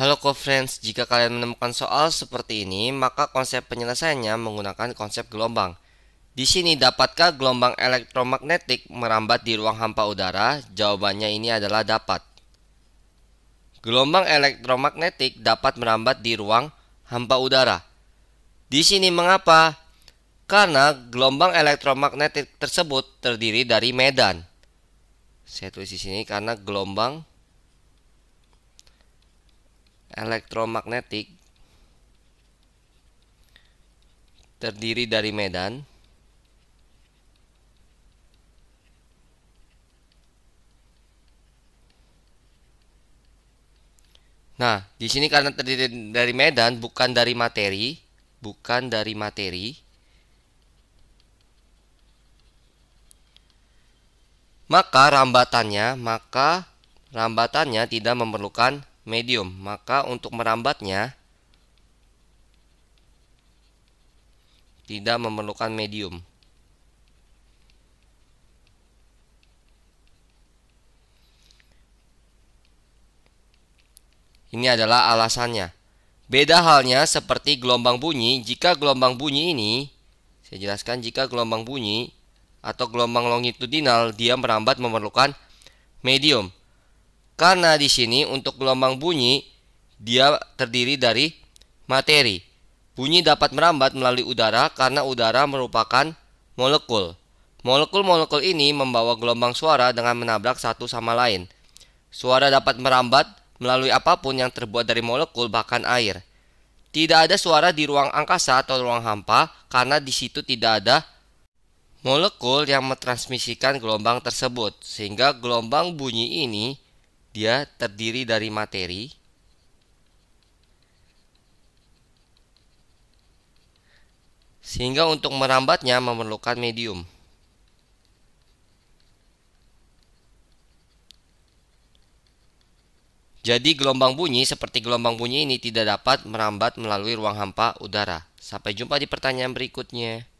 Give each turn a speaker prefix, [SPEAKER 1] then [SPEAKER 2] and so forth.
[SPEAKER 1] Halo co-friends, jika kalian menemukan soal seperti ini, maka konsep penyelesaiannya menggunakan konsep gelombang. Di sini, dapatkah gelombang elektromagnetik merambat di ruang hampa udara? Jawabannya ini adalah dapat. Gelombang elektromagnetik dapat merambat di ruang hampa udara. Di sini mengapa? Karena gelombang elektromagnetik tersebut terdiri dari medan. Saya tulis di sini karena gelombang elektromagnetik terdiri dari medan Nah, di sini karena terdiri dari medan bukan dari materi, bukan dari materi. Maka rambatannya, maka rambatannya tidak memerlukan medium. Maka untuk merambatnya tidak memerlukan medium. Ini adalah alasannya. Beda halnya seperti gelombang bunyi, jika gelombang bunyi ini saya jelaskan jika gelombang bunyi atau gelombang longitudinal dia merambat memerlukan medium. Karena di sini untuk gelombang bunyi dia terdiri dari materi. Bunyi dapat merambat melalui udara karena udara merupakan molekul. Molekul-molekul ini membawa gelombang suara dengan menabrak satu sama lain. Suara dapat merambat melalui apapun yang terbuat dari molekul bahkan air. Tidak ada suara di ruang angkasa atau ruang hampa karena di situ tidak ada molekul yang mentransmisikan gelombang tersebut, sehingga gelombang bunyi ini dia terdiri dari materi, sehingga untuk merambatnya memerlukan medium. Jadi gelombang bunyi seperti gelombang bunyi ini tidak dapat merambat melalui ruang hampa udara. Sampai jumpa di pertanyaan berikutnya.